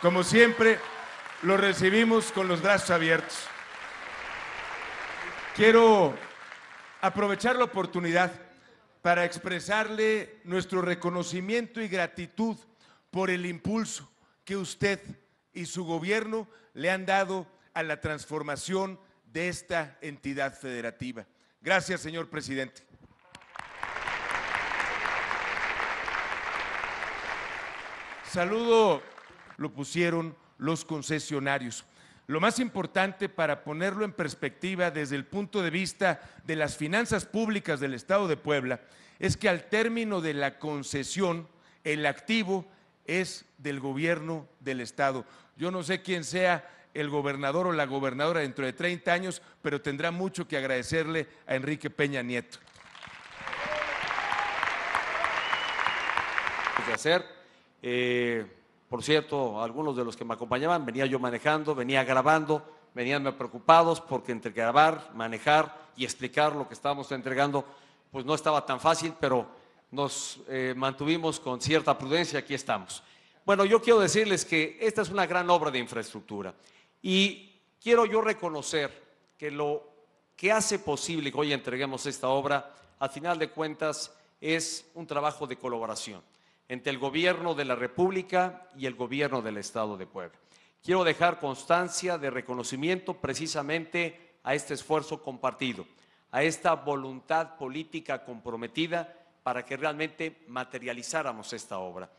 Como siempre, lo recibimos con los brazos abiertos. Quiero aprovechar la oportunidad para expresarle nuestro reconocimiento y gratitud por el impulso que usted y su gobierno le han dado a la transformación de esta entidad federativa. Gracias, señor presidente. Saludo lo pusieron los concesionarios. Lo más importante para ponerlo en perspectiva desde el punto de vista de las finanzas públicas del Estado de Puebla es que al término de la concesión, el activo es del gobierno del Estado. Yo no sé quién sea el gobernador o la gobernadora dentro de 30 años, pero tendrá mucho que agradecerle a Enrique Peña Nieto. Pues hacer? Eh, por cierto, algunos de los que me acompañaban, venía yo manejando, venía grabando, venían preocupados porque entre grabar, manejar y explicar lo que estábamos entregando, pues no estaba tan fácil, pero nos eh, mantuvimos con cierta prudencia, aquí estamos. Bueno, yo quiero decirles que esta es una gran obra de infraestructura y quiero yo reconocer que lo que hace posible que hoy entreguemos esta obra, al final de cuentas, es un trabajo de colaboración entre el gobierno de la República y el gobierno del Estado de Puebla. Quiero dejar constancia de reconocimiento precisamente a este esfuerzo compartido, a esta voluntad política comprometida para que realmente materializáramos esta obra.